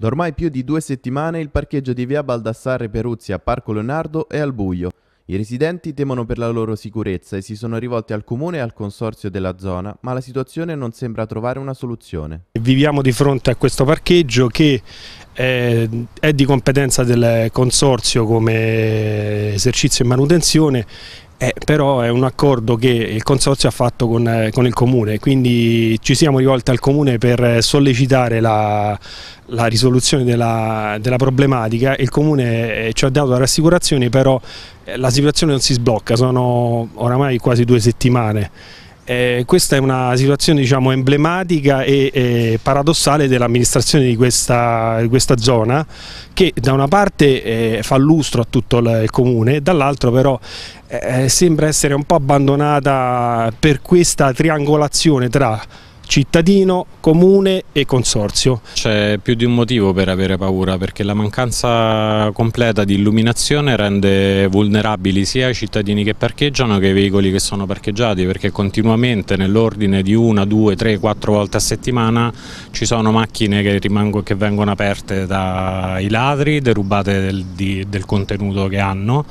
Da ormai più di due settimane il parcheggio di via Baldassarre Peruzzi a Parco Leonardo è al buio. I residenti temono per la loro sicurezza e si sono rivolti al comune e al consorzio della zona, ma la situazione non sembra trovare una soluzione. Viviamo di fronte a questo parcheggio che eh, è di competenza del consorzio come esercizio e manutenzione eh, però è un accordo che il Consorzio ha fatto con, eh, con, il Comune, quindi ci siamo rivolti al Comune per sollecitare la, la risoluzione della, della, problematica, il Comune eh, ci ha dato rassicurazioni, però eh, la situazione non si sblocca, sono oramai quasi due settimane eh, questa è una situazione diciamo, emblematica e, e paradossale dell'amministrazione di, di questa, zona che da una parte eh, fa lustro a tutto il, il comune, dall'altro però eh, eh sembra essere un po' abbandonata per questa triangolazione tra cittadino, comune e consorzio. C'è più di un motivo per avere paura perché la mancanza completa di illuminazione rende vulnerabili sia i cittadini che parcheggiano che i veicoli che sono parcheggiati perché continuamente nell'ordine di una, due, tre, quattro volte a settimana ci sono macchine che, rimango, che vengono aperte dai ladri, derubate del, di, del contenuto che hanno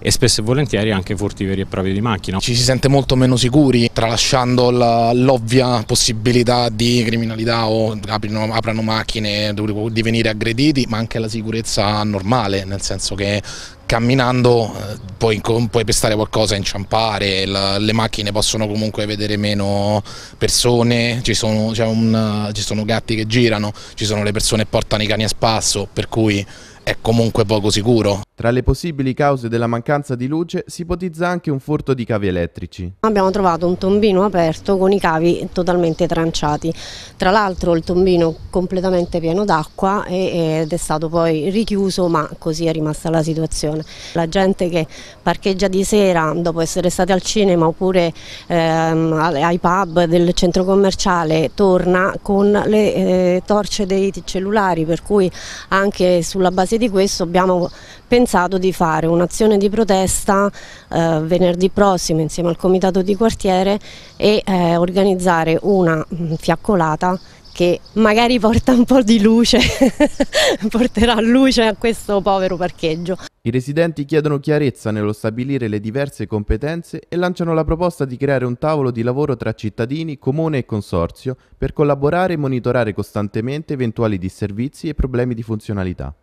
e spesso e volentieri anche furti veri e propri di macchina. Ci si sente molto meno sicuri tralasciando l'ovvia possibilità possibilità di criminalità o aprino, aprano macchine di venire aggrediti, ma anche la sicurezza normale, nel senso che camminando eh, puoi, puoi pestare qualcosa, inciampare, la, le macchine possono comunque vedere meno persone, ci sono, un, ci sono gatti che girano, ci sono le persone che portano i cani a spasso, per cui è comunque poco sicuro. Tra le possibili cause della mancanza di luce si ipotizza anche un furto di cavi elettrici. Abbiamo trovato un tombino aperto con i cavi totalmente tranciati, tra l'altro il tombino completamente pieno d'acqua ed è stato poi richiuso ma così è rimasta la situazione. La gente che parcheggia di sera dopo essere stati al cinema oppure ehm, ai pub del centro commerciale torna con le eh, torce dei cellulari per cui anche sulla base di questo abbiamo pensato pensato di fare un'azione di protesta eh, venerdì prossimo insieme al comitato di quartiere e eh, organizzare una mm, fiaccolata che magari porta un po' di luce, porterà luce a questo povero parcheggio. I residenti chiedono chiarezza nello stabilire le diverse competenze e lanciano la proposta di creare un tavolo di lavoro tra cittadini, comune e consorzio per collaborare e monitorare costantemente eventuali disservizi e problemi di funzionalità.